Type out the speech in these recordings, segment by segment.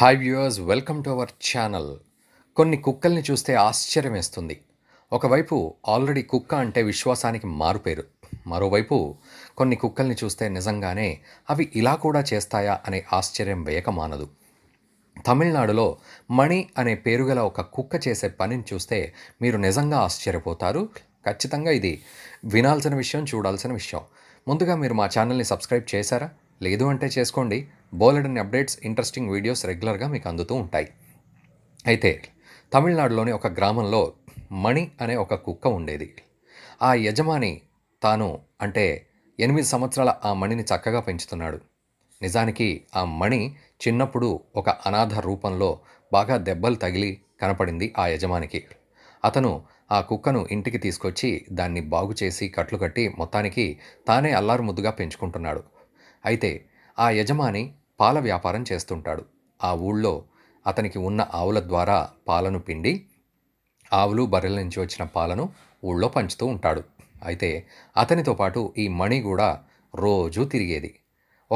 hi viewers welcome to our channel కొన్ని కుక్కల్ని చూస్తే ఆశ్చర్యం వేస్తుంది ఒకవైపు ఆల్రెడీ కుక్క అంటే విశ్వాసానికి మారుపేరు మరోవైపు కొన్ని కుక్కల్ని చూస్తే నిజంగానే అవి ఇలా కూడా చేస్తాయా అనే ఆశ్చర్యం వేయక మానదు తమిళనాడులో మణి అనే పేరుగల ఒక కుక్క చేసే పనిని చూస్తే మీరు నిజంగా ఆశ్చర్యపోతారు ఖచ్చితంగా ఇది వినాల్సిన విషయం చూడాల్సిన విషయం ముందుగా మీరు మా ఛానల్ని సబ్స్క్రైబ్ చేశారా లేదు అంటే చేసుకోండి బోలెడన్ని అప్డేట్స్ ఇంట్రెస్టింగ్ వీడియోస్ రెగ్యులర్గా మీకు అందుతూ ఉంటాయి అయితే తమిళనాడులోని ఒక గ్రామంలో మణి అనే ఒక కుక్క ఉండేది ఆ యజమాని తాను అంటే ఎనిమిది సంవత్సరాల ఆ మణిని చక్కగా పెంచుతున్నాడు నిజానికి ఆ మణి చిన్నప్పుడు ఒక అనాథ రూపంలో బాగా దెబ్బలు తగిలి కనపడింది ఆ యజమానికి అతను ఆ కుక్కను ఇంటికి తీసుకొచ్చి దాన్ని బాగు చేసి కట్లు కట్టి మొత్తానికి తానే అల్లారు ముద్దుగా పెంచుకుంటున్నాడు అయితే ఆ యజమాని పాల వ్యాపారం చేస్తుంటాడు ఆ ఊళ్ళో అతనికి ఉన్న ఆవుల ద్వారా పాలను పిండి ఆవులు బర్రెల నుంచి వచ్చిన పాలను ఊళ్ళో పంచుతూ ఉంటాడు అయితే అతనితో పాటు ఈ మణి కూడా రోజూ తిరిగేది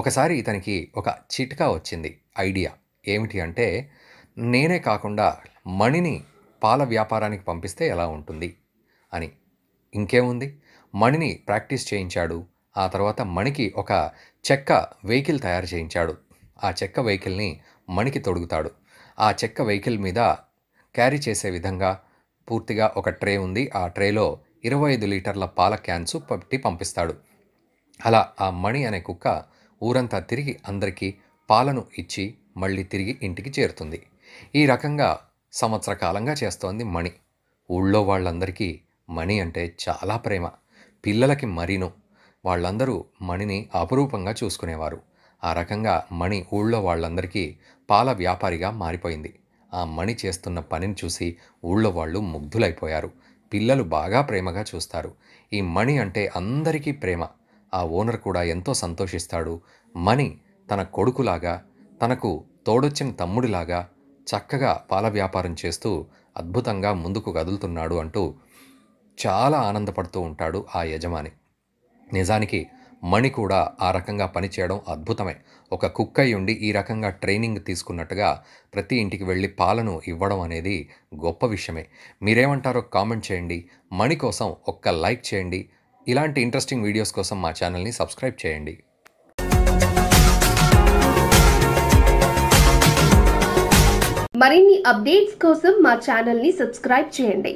ఒకసారి ఇతనికి ఒక చిట్కా వచ్చింది ఐడియా ఏమిటి అంటే నేనే కాకుండా మణిని పాల వ్యాపారానికి పంపిస్తే ఎలా ఉంటుంది అని ఇంకేముంది మణిని ప్రాక్టీస్ చేయించాడు ఆ తర్వాత మణికి ఒక చెక్క వెహికల్ తయారు చేయించాడు ఆ చెక్క వెహికల్ని మణికి తొడుగుతాడు ఆ చెక్క వెహికల్ మీద క్యారీ చేసే విధంగా పూర్తిగా ఒక ట్రే ఉంది ఆ ట్రేలో ఇరవై ఐదు లీటర్ల పాల క్యాన్స్ పట్టి పంపిస్తాడు అలా ఆ మణి అనే కుక్క ఊరంతా తిరిగి అందరికీ పాలను ఇచ్చి మళ్ళీ తిరిగి ఇంటికి చేరుతుంది ఈ రకంగా సంవత్సర కాలంగా చేస్తోంది మణి ఊళ్ళో వాళ్ళందరికీ మణి అంటే చాలా ప్రేమ పిల్లలకి మరీనో వాళ్ళందరూ మణిని అపురూపంగా చూసుకునేవారు ఆ రకంగా మణి ఊళ్ళో వాళ్ళందరికీ పాల వ్యాపారిగా మారిపోయింది ఆ మణి చేస్తున్న పనిని చూసి ఊళ్ళో వాళ్ళు ముగ్ధులైపోయారు పిల్లలు బాగా ప్రేమగా చూస్తారు ఈ మణి అంటే అందరికీ ప్రేమ ఆ ఓనర్ కూడా ఎంతో సంతోషిస్తాడు మణి తన కొడుకులాగా తనకు తోడొచ్చిన తమ్ముడిలాగా చక్కగా పాల వ్యాపారం చేస్తూ అద్భుతంగా ముందుకు కదులుతున్నాడు అంటూ చాలా ఆనందపడుతూ ఉంటాడు ఆ యజమాని నిజానికి మణి కూడా ఆ రకంగా పనిచేయడం అద్భుతమే ఒక కుక్క ఉండి ఈ రకంగా ట్రైనింగ్ తీసుకున్నట్టుగా ప్రతి ఇంటికి వెళ్ళి పాలను ఇవ్వడం అనేది గొప్ప విషయమే మీరేమంటారో కామెంట్ చేయండి మణి కోసం ఒక్క లైక్ చేయండి ఇలాంటి ఇంట్రెస్టింగ్ వీడియోస్ కోసం మా ఛానల్ని సబ్స్క్రైబ్ చేయండి మరిన్ని అప్డేట్స్ కోసం మా ఛానల్ని సబ్స్క్రైబ్ చేయండి